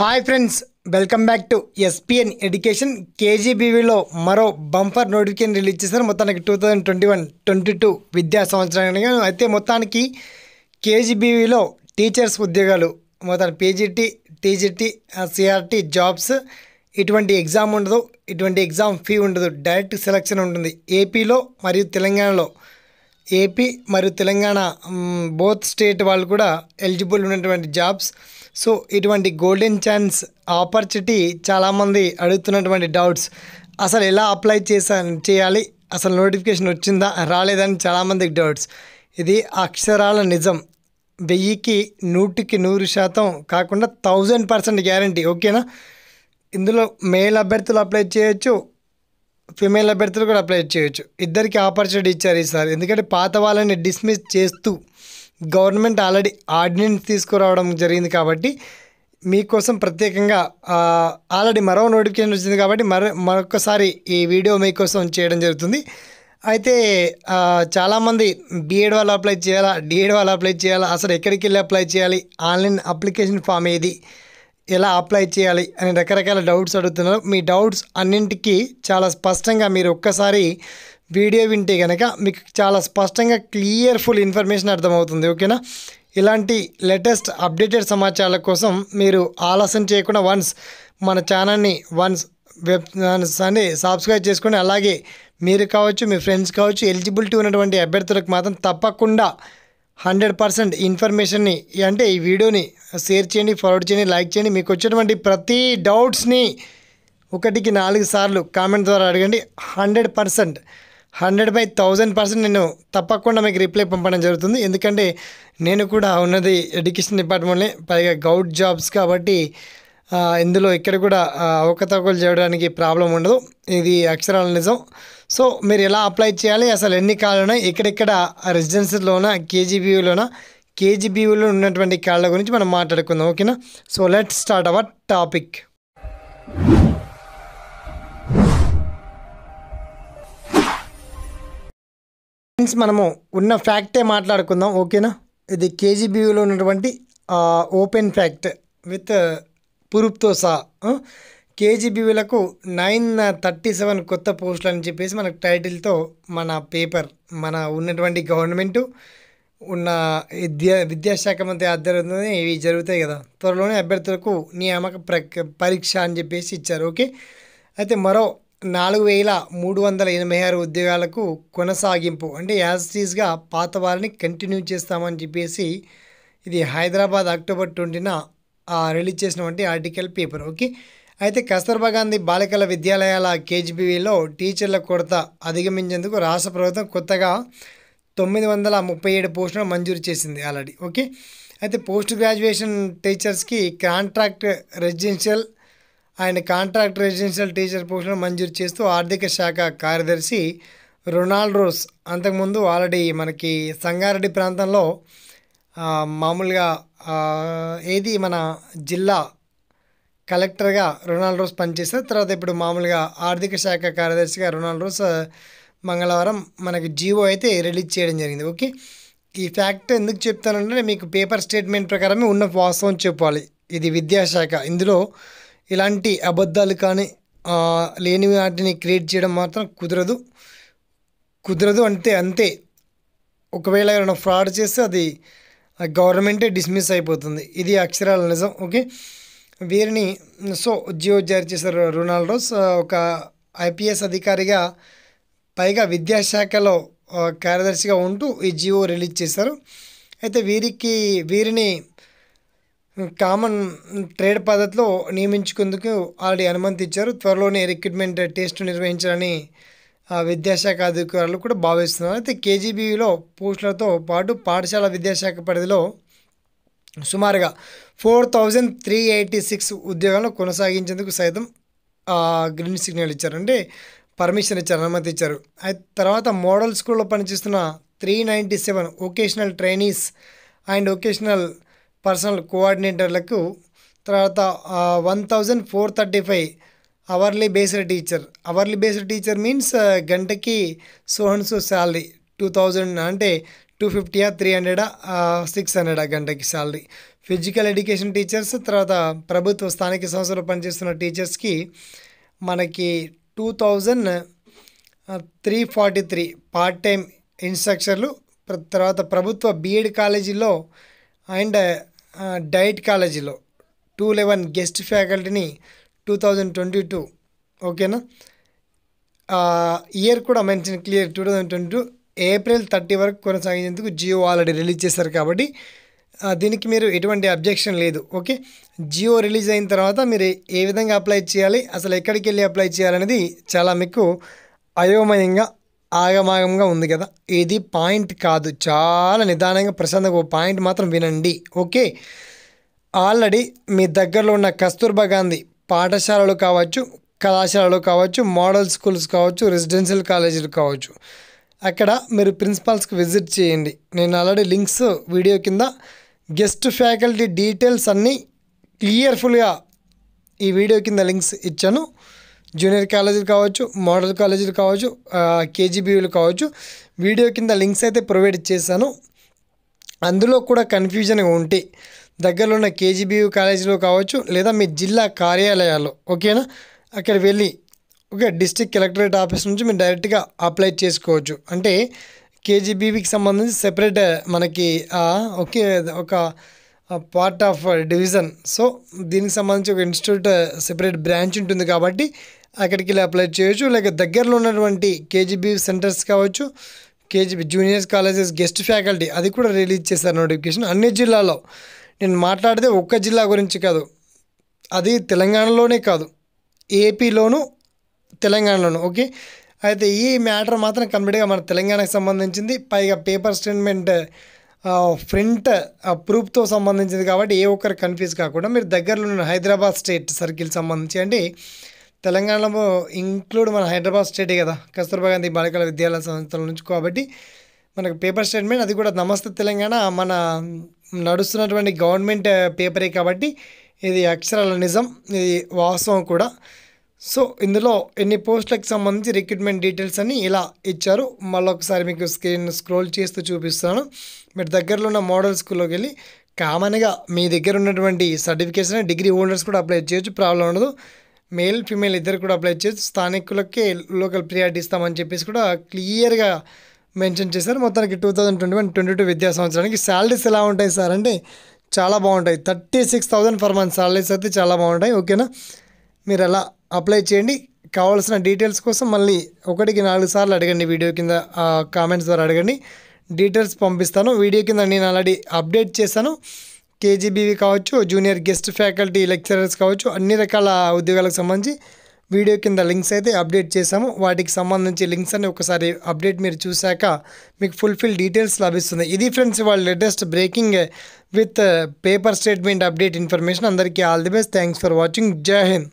hi friends welcome back to SPN education కేజీబీవీలో మరో bumper notification release చేశారు మొత్తానికి two thousand twenty one twenty two విద్యా సంవత్సరానికి అయితే మొత్తానికి కేజీబీవీలో టీచర్స్ ఉద్యోగాలు మొత్తానికి పీజీటీ టీజీటీ సిఆర్టి జాబ్స్ ఇటువంటి ఎగ్జామ్ ఉండదు ఇటువంటి ఎగ్జామ్ ఫీ ఉండదు డైరెక్ట్ సెలక్షన్ ఉంటుంది ఏపీలో మరియు తెలంగాణలో ఏపీ మరియు తెలంగాణ బోత్ స్టేట్ వాళ్ళు కూడా ఎలిజిబుల్ ఉన్నటువంటి జాబ్స్ సో ఇటువంటి గోల్డెన్ ఛాన్స్ ఆపర్చునిటీ చాలామంది అడుగుతున్నటువంటి డౌట్స్ అసలు ఎలా అప్లై చేసా చేయాలి అసలు నోటిఫికేషన్ వచ్చిందా రాలేదని చాలామందికి డౌట్స్ ఇది అక్షరాల నిజం వెయ్యికి నూటికి నూరు శాతం కాకుండా థౌజండ్ పర్సెంట్ గ్యారంటీ ఓకేనా ఇందులో మేల్ అభ్యర్థులు అప్లై చేయొచ్చు ఫిమేల్ అభ్యర్థులు కూడా అప్లై చేయొచ్చు ఇద్దరికి ఆపర్చునిటీ ఇచ్చారు ఈసారి ఎందుకంటే పాత వాళ్ళని డిస్మిస్ చేస్తూ గవర్నమెంట్ ఆల్రెడీ ఆర్డినెన్స్ తీసుకురావడం జరిగింది కాబట్టి మీకోసం ప్రత్యేకంగా ఆల్రెడీ మరో నోటిఫికేషన్ వచ్చింది కాబట్టి మరో మరొకసారి ఈ వీడియో మీకోసం చేయడం జరుగుతుంది అయితే చాలామంది బీఎడ్ వాళ్ళు అప్లై చేయాలా డిఎడ్ వాళ్ళు అప్లై చేయాలా అసలు ఎక్కడికి వెళ్ళి అప్లై చేయాలి ఆన్లైన్ అప్లికేషన్ ఫామ్ ఏది ఎలా అప్లై చేయాలి అని రకరకాల డౌట్స్ అడుగుతున్నారు మీ డౌట్స్ అన్నింటికీ చాలా స్పష్టంగా మీరు ఒక్కసారి వీడియో వింటే కనుక మీకు చాలా స్పష్టంగా క్లియర్ఫుల్ ఇన్ఫర్మేషన్ అర్థమవుతుంది ఓకేనా ఇలాంటి లేటెస్ట్ అప్డేటెడ్ సమాచారాల కోసం మీరు ఆలస్యం చేయకుండా వన్స్ మన ఛానల్ని వన్స్ వెబ్ అని సబ్స్క్రైబ్ చేసుకొని అలాగే మీరు కావచ్చు మీ ఫ్రెండ్స్ కావచ్చు ఎలిజిబిలిటీ ఉన్నటువంటి అభ్యర్థులకు మాత్రం తప్పకుండా హండ్రెడ్ పర్సెంట్ ఇన్ఫర్మేషన్ని అంటే ఈ వీడియోని షేర్ చేయండి ఫార్వర్డ్ చేయండి లైక్ చేయండి మీకు వచ్చేటువంటి ప్రతి డౌట్స్ని ఒకటికి నాలుగు సార్లు కామెంట్ ద్వారా అడగండి hundred percent hundred by thousand percent నేను తప్పకుండా మీకు రిప్లై పంపడం జరుగుతుంది ఎందుకంటే నేను కూడా ఉన్నది ఎడ్యుకేషన్ డిపార్ట్మెంట్లే పైగా గౌడ్ జాబ్స్ కాబట్టి ఇందులో ఇక్కడ కూడా అవకతవకలు చేయడానికి ప్రాబ్లం ఉండదు ఇది అక్షరాల నిజం సో మీరు ఎలా అప్లై చేయాలి అసలు ఎన్ని కాళ్ళు ఉన్నాయి ఇక్కడెక్కడ రెసిడెన్సీలోన కేజీబీయూలోన కేజీబీయూలో ఉన్నటువంటి కాళ్ళ గురించి మనం మాట్లాడుకుందాం ఓకేనా so let start our topic friends మనము ఉన్న ఫ్యాక్టే మాట్లాడుకుందాం ఓకేనా ఇది కేజీబీయూలో ఉన్నటువంటి ఓపెన్ ఫ్యాక్ట్ విత్ పురుప్తో సా కేజీబీవీలకు నైన్ థర్టీ సెవెన్ కొత్త పోస్టులు అని చెప్పేసి మనకు టైటిల్తో మన పేపర్ మన ఉన్నటువంటి గవర్నమెంటు ఉన్న విద్యా విద్యాశాఖ మంత్రి ఆధ్వర్యంలోనే ఇవి జరుగుతాయి కదా త్వరలోనే అభ్యర్థులకు నియామక ప్ర పరీక్ష అని చెప్పేసి ఇచ్చారు ఓకే అయితే మరో నాలుగు వేల మూడు వందల ఎనభై ఆరు ఉద్యోగాలకు కొనసాగింపు అంటే యాజ్టీస్గా పాత వారిని కంటిన్యూ చేస్తామని చెప్పేసి ఇది హైదరాబాద్ అక్టోబర్ ట్వంటీన రిలీజ్ చేసినటువంటి ఆర్టికల్ పేపర్ ఓకే అయితే కస్తూర్బా గాంధీ బాలికల విద్యాలయాల కేజీబీవీలో టీచర్ల కొరత అధిగమించేందుకు రాష్ట్ర ప్రభుత్వం కొత్తగా తొమ్మిది వందల ముప్పై ఏడు పోస్టులను మంజూరు చేసింది ఆల్రెడీ ఓకే అయితే పోస్ట్ గ్రాడ్యుయేషన్ టీచర్స్కి కాంట్రాక్ట్ రెసిడెన్షియల్ ఆయన కాంట్రాక్ట్ రెసిడెన్షియల్ టీచర్ పోస్టును మంజూరు చేస్తూ ఆర్థిక శాఖ కార్యదర్శి రొనాల్డ్ రోస్ అంతకుముందు ఆల్రెడీ మనకి సంగారెడ్డి ప్రాంతంలో మామూలుగా ఏది మన జిల్లా కలెక్టర్గా రొనాల్డ్ రోస్ పనిచేస్తారు తర్వాత ఇప్పుడు మామూలుగా ఆర్థిక శాఖ కార్యదర్శిగా రొనాల్డ్ రోస్ మంగళవారం మనకి జీవో అయితే రిలీజ్ చేయడం జరిగింది ఓకే ఈ ఫ్యాక్ట్ ఎందుకు చెప్తానంటే మీకు పేపర్ స్టేట్మెంట్ ప్రకారమే ఉన్న వాస్తవం చెప్పాలి ఇది విద్యాశాఖ ఇందులో ఇలాంటి అబద్ధాలు కానీ లేని వాటిని క్రియేట్ చేయడం మాత్రం కుదరదు కుదరదు అంటే అంతే ఒకవేళ ఏమైనా ఫ్రాడ్ చేస్తే అది గవర్నమెంటే డిస్మిస్ అయిపోతుంది ఇది అక్షరాల నిజం ఓకే వీరిని సో జియో జారీ చేశారు రొనాల్డో ఒక ఐపీఎస్ అధికారిగా పైగా విద్యాశాఖలో కార్యదర్శిగా ఉంటూ ఈ జియో రిలీజ్ చేశారు అయితే వీరికి వీరిని కామన్ ట్రేడ్ పద్ధతిలో నియమించుకుందుకు ఆల్రెడీ అనుమతి ఇచ్చారు త్వరలోనే రిక్రూట్మెంట్ టెస్ట్ నిర్వహించాలని విద్యాశాఖ అధికారులు కూడా భావిస్తున్నారు అయితే కేజీబీలో పోస్టులతో పాటు పాఠశాల విద్యాశాఖ పరిధిలో సుమారుగా four thousand three eighty six ఉద్యోగాలను కొనసాగించేందుకు సైతం గ్రీన్ సిగ్నల్ ఇచ్చారు అంటే పర్మిషన్ ఇచ్చారు అనుమతి ఇచ్చారు అయితే తర్వాత మోడల్ స్కూల్లో పనిచేస్తున్న three ninety seven vocational trainees and vocational personal కోఆర్డినేటర్లకు తర్వాత one thousand four thirty five hourly based teacher hourly based teacher means గంటకి సోహన్స్ శాలరీ టూ థౌజండ్ అంటే టూ ఫిఫ్టీయా త్రీ హండ్రెడా సిక్స్ హండ్రెడా గంటకి శాలరీ ఫిజికల్ ఎడ్యుకేషన్ టీచర్స్ తర్వాత ప్రభుత్వ స్థానిక సంస్థలు పనిచేస్తున్న టీచర్స్కి మనకి two thousand three forty three part time ఇన్స్ట్రక్చర్లు తర్వాత ప్రభుత్వ బీఎడ్ కాలేజీలో అండ్ డైట్ కాలేజీలో టూ లెవెన్ గెస్ట్ ఫ్యాకల్టీని టూ థౌజండ్ ట్వంటీ టూ ఓకేనా ఇయర్ కూడా mention clear two thousand twenty two April thirty వరకు కొనసాగించేందుకు జియో ఆల్రెడీ రిలీజ్ చేశారు కాబట్టి దీనికి మీరు ఎటువంటి అబ్జెక్షన్ లేదు ఓకే జియో రిలీజ్ అయిన తర్వాత మీరు ఏ విధంగా అప్లై చేయాలి అసలు ఎక్కడికి వెళ్ళి అప్లై చేయాలనేది చాలా మీకు అయోమయంగా ఆగమాగంగా ఉంది కదా ఇది పాయింట్ కాదు చాలా నిదానంగా ప్రశాంతంగా పాయింట్ మాత్రం వినండి ఓకే ఆల్రెడీ మీ దగ్గరలో ఉన్న కస్తూర్బా గాంధీ పాఠశాలలు కావచ్చు కళాశాలలు కావచ్చు మోడల్ స్కూల్స్ కావచ్చు రెసిడెన్షియల్ కాలేజీలు కావచ్చు అక్కడ మీరు ప్రిన్సిపాల్స్కి విజిట్ చేయండి నేను ఆల్రెడీ లింక్స్ వీడియో కింద గెస్ట్ ఫ్యాకల్టీ డీటెయిల్స్ అన్నీ క్లియర్ఫుల్గా ఈ వీడియో కింద లింక్స్ ఇచ్చాను జూనియర్ కాలేజీలు కావచ్చు మోడల్ కాలేజీలు కావచ్చు కేజీబీయూలు కావచ్చు వీడియో కింద లింక్స్ అయితే ప్రొవైడ్ చేశాను అందులో కూడా కన్ఫ్యూజన్ ఉంటే దగ్గరలో ఉన్న కేజీబీయూ కాలేజీలో కావచ్చు లేదా మీ జిల్లా కార్యాలయాల్లో ఓకేనా అక్కడ వెళ్ళి ఓకే డిస్టిక్ కలెక్టరేట్ ఆఫీస్ నుంచి మీరు డైరెక్ట్గా అప్లై చేసుకోవచ్చు అంటే కేజీబీవీకి సంబంధించి సెపరేట్ మనకి ఓకే ఒక పార్ట్ ఆఫ్ డివిజన్ సో దీనికి సంబంధించి ఒక ఇన్స్టిట్యూట్ సెపరేట్ బ్రాంచ్ ఉంటుంది కాబట్టి అక్కడికి వెళ్ళి అప్లై చేయొచ్చు లేక దగ్గరలో ఉన్నటువంటి కేజీబీ సెంటర్స్ కావచ్చు KGB juniors colleges guest faculty అది కూడా రిలీజ్ చేశారు నోటిఫికేషన్ అన్ని జిల్లాలో నేను మాట్లాడితే ఒక్క జిల్లా గురించి కాదు అది తెలంగాణలోనే కాదు ఏపీలోను తెలంగాణలోను ఓకే అయితే ఈ మ్యాటర్ మాత్రం కంప్లీట్గా మన తెలంగాణకు సంబంధించింది పైగా పేపర్ స్టేట్మెంట్ ప్రింట్ ప్రూఫ్తో సంబంధించింది కాబట్టి ఏ ఒక్కరు కన్ఫ్యూజ్ కాకుండా మీరు దగ్గరలో ఉన్న హైదరాబాద్ స్టేట్ సర్కిల్ సంబంధించి అంటే తెలంగాణలో ఇంక్లూడ్ మన హైదరాబాద్ స్టేటే కదా కస్తూర్బా గాంధీ బాలికల విద్యాలయ సంస్థల నుంచి కాబట్టి మనకు పేపర్ స్టేట్మెంట్ అది కూడా నమస్తే తెలంగాణ మన నడుస్తున్నటువంటి గవర్నమెంట్ పేపరే కాబట్టి ఇది అక్షరాల నిజం ఇది వాస్తవం కూడా సో ఇందులో ఎన్ని పోస్టులకు సంబంధించి రిక్రూట్మెంట్ డీటెయిల్స్ అని ఇలా ఇచ్చారు మళ్ళొకసారి మీకు స్క్రీన్ స్క్రోల్ చేస్తూ చూపిస్తాను మీరు దగ్గరలో ఉన్న మోడల్ స్కూల్లోకి వెళ్ళి కామన్గా మీ దగ్గర ఉన్నటువంటి సర్టిఫికేషన్ డిగ్రీ హోల్డర్స్ కూడా అప్లై చేయొచ్చు ప్రాబ్లం ఉండదు మేల్ ఫిమేల్ ఇద్దరు కూడా అప్లై చేసి స్థానికులకే లోకల్ ప్రియారిటీ ఇస్తామని చెప్పేసి కూడా క్లియర్గా మెన్షన్ చేశారు మొత్తానికి two thousand twenty one twenty two విద్యా సంవత్సరానికి శాలరీస్ ఎలా ఉంటాయి సార్ అంటే చాలా బాగుంటాయి thirty six thousand per month salaries అయితే చాలా బాగుంటాయి ఓకేనా మీరు అలా అప్లై చేయండి కావాల్సిన డీటెయిల్స్ కోసం మళ్ళీ ఒకటికి నాలుగు సార్లు అడగండి వీడియో కింద కామెంట్స్ ద్వారా అడగండి డీటెయిల్స్ పంపిస్తాను వీడియో కింద నేను ఆల్రెడీ అప్డేట్ చేశాను కేజీబీవి కావచ్చు జూనియర్ గెస్ట్ ఫ్యాకల్టీ లెక్చరర్స్ కావచ్చు అన్ని రకాల ఉద్యోగాలకు సంబంధించి వీడియో కింద లింక్స్ అయితే అప్డేట్ చేశాము వాటికి సంబంధించి లింక్స్ అన్ని ఒకసారి అప్డేట్ మీరు చూశాక మీకు ఫుల్ఫిల్ డీటెయిల్స్ లభిస్తుంది ఇది ఫ్రెండ్స్ వాళ్ళ latest breaking with paper statement update information అందరికీ all the best thanks for watching Jai Hind